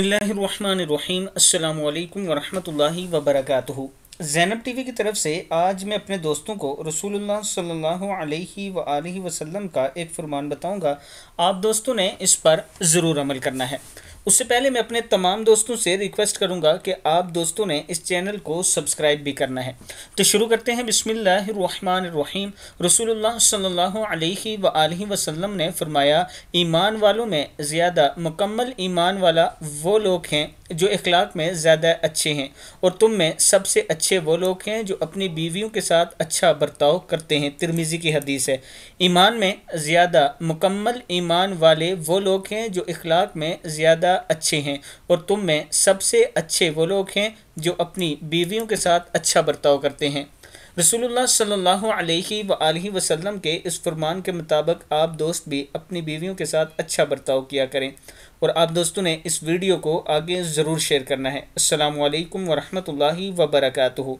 اللہ الرحمن الرحیم السلام علیکم ورحمۃ اللہ وبرکاتہ زینب ٹی وی کی طرف سے آج میں اپنے دوستوں کو رسول اللہ صلی اللہ علیہ و وسلم کا ایک فرمان بتاؤں گا آپ دوستوں نے اس پر ضرور عمل کرنا ہے اس سے پہلے میں اپنے تمام دوستوں سے ریکویسٹ کروں گا کہ آپ دوستوں نے اس چینل کو سبسکرائب بھی کرنا ہے تو شروع کرتے ہیں بسم اللہ الرحمن الرحیم رسول اللہ صلی اللہ علیہ وآلہ وسلم نے فرمایا ایمان والوں میں زیادہ مکمل ایمان والا وہ لوگ ہیں جو اخلاق میں زیادہ اچھے ہیں اور تم میں سب سے اچھے وہ لوگ ہیں جو اپنی بیویوں کے ساتھ اچھا برتاؤ کرتے ہیں ترمیزی کی حدیث ہے ایمان میں زیادہ مکمل ایمان والے وہ لوگ ہیں جو اخلاق میں زیادہ اچھے ہیں اور تم میں سب سے اچھے وہ لوگ ہیں جو اپنی بیویوں کے ساتھ اچھا برتاؤ کرتے ہیں رسول اللہ صلی اللہ علیہ وآلہ وسلم کے اس فرمان کے مطابق آپ دوست بھی اپنی بیویوں کے ساتھ اچھا برتاؤ کیا کریں اور آپ دوستوں نے اس ویڈیو کو آگے ضرور شیئر کرنا ہے السلام علیکم ورحمۃ اللہ وبرکاتہ